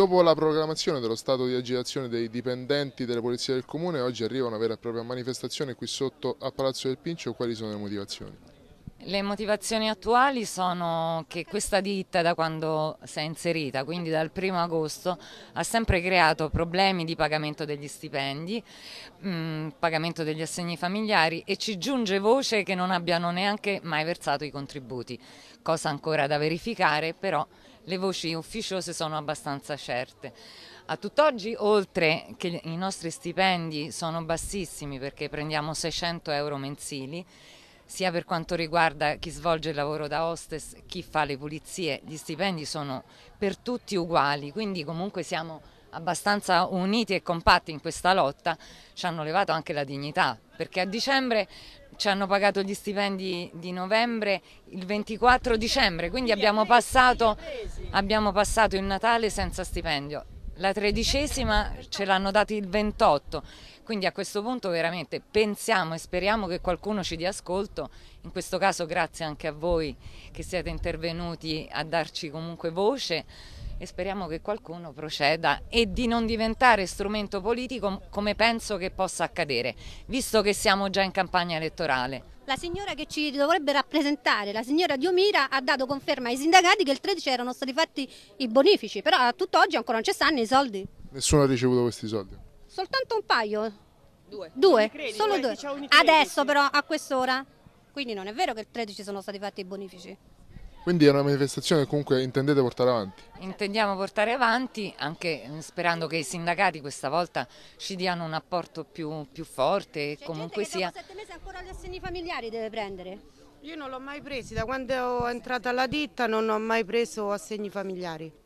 Dopo la proclamazione dello stato di agitazione dei dipendenti delle polizie del comune, oggi arriva una vera e propria manifestazione qui sotto a Palazzo del Pincio. Quali sono le motivazioni? Le motivazioni attuali sono che questa ditta da quando si è inserita, quindi dal 1 agosto, ha sempre creato problemi di pagamento degli stipendi, mh, mm, pagamento degli assegni familiari e ci giunge voce che non abbiano neanche mai versato i contributi, cosa ancora da verificare, però le voci ufficiose sono abbastanza certe. A tutt'oggi, oltre che i nostri stipendi sono bassissimi perché prendiamo 600 euro mensili, sia per quanto riguarda chi svolge il lavoro da hostess, chi fa le pulizie, gli stipendi sono per tutti uguali, quindi comunque siamo abbastanza uniti e compatti in questa lotta, ci hanno levato anche la dignità, perché a dicembre ci hanno pagato gli stipendi di novembre il 24 dicembre, quindi abbiamo passato, abbiamo passato il Natale senza stipendio. La tredicesima ce l'hanno data il 28, quindi a questo punto veramente pensiamo e speriamo che qualcuno ci dia ascolto, in questo caso grazie anche a voi che siete intervenuti a darci comunque voce e speriamo che qualcuno proceda e di non diventare strumento politico come penso che possa accadere, visto che siamo già in campagna elettorale. La signora che ci dovrebbe rappresentare, la signora Diomira, ha dato conferma ai sindacati che il 13 erano stati fatti i bonifici, però a tutt'oggi ancora non ci stanno i soldi. Nessuno ha ricevuto questi soldi? Soltanto un paio? Due. Due, credi, solo due. Adesso però, a quest'ora? Quindi non è vero che il 13 sono stati fatti i bonifici? Quindi è una manifestazione che comunque intendete portare avanti? Intendiamo portare avanti anche mm, sperando che i sindacati questa volta ci diano un apporto più, più forte. C'è comunque gente che sia... dopo sette mesi ancora gli assegni familiari deve prendere. Io non l'ho mai presi, da quando ho entrata alla ditta non ho mai preso assegni familiari.